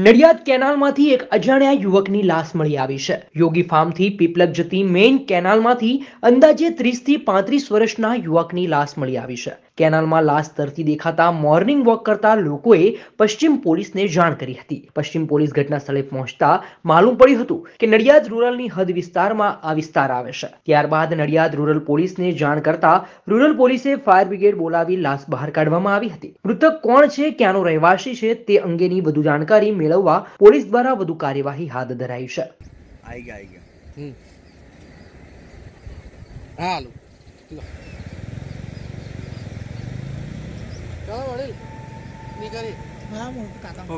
નડિયાદ કેનાલમાંથી એક અજાણ્યા યુવકની લાશ મળી આવી છે યોગી ફાર્મથી પીપલક જતી મેઇન કેનાલમાંથી અંદાજે ત્રીસથી પાંત્રીસ વર્ષના યુવકની લાશ મળી આવી છે કેનાલમાં લાશ તરતી દેખાતા મોર્નિંગ વોક કરતા લોકોએ પશ્ચિમ પોલીસને જાણ કરી હતી પશ્ચિમ પોલીસ ઘટના પહોંચતા માલુમ પડ્યું હતું કે નડિયાદ રૂરલની હદ વિસ્તારમાં આ વિસ્તાર આવે છે ત્યારબાદ નડિયાદ રૂરલ પોલીસને જાણ કરતા રૂરલ પોલીસે ફાયર બ્રિગેડ બોલાવી લાશ બહાર કાઢવામાં આવી હતી મૃતક કોણ છે ક્યાંનો રહેવાસી છે તે અંગેની વધુ જાણકારી મેળવવા પોલીસ દ્વારા વધુ કાર્યવાહી હાથ ધરાઈ છે આઈ ગયા આઈ ગયા હાલો ચાલો વડીલ નીકળી હા કાકા